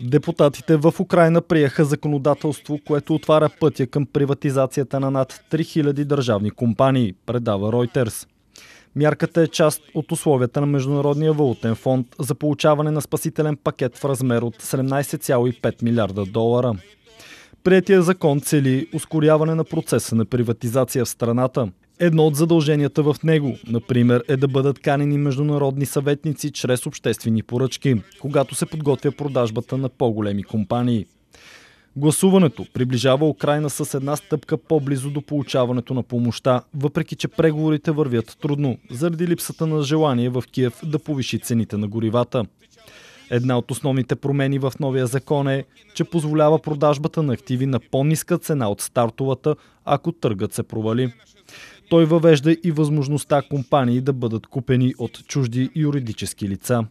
Депутатите в Украина приеха законодателство, което отваря пътя към приватизацията на над 3000 държавни компании, предава Reuters. Мярката е част от условията на Международния валутен фонд за получаване на спасителен пакет в размер от 17,5 милиарда долара. Приятия закон цели ускоряване на процеса на приватизация в страната – Едно от задълженията в него, например, е да бъдат канени международни съветници чрез обществени поръчки, когато се подготвя продажбата на по-големи компании. Гласуването приближава Украина с една стъпка по-близо до получаването на помощта, въпреки че преговорите вървят трудно, заради липсата на желание в Киев да повиши цените на горивата. Една от основните промени в новия закон е, че позволява продажбата на активи на по-ниска цена от стартовата, ако търгът се провали. Той въвежда и възможността компании да бъдат купени от чужди юридически лица.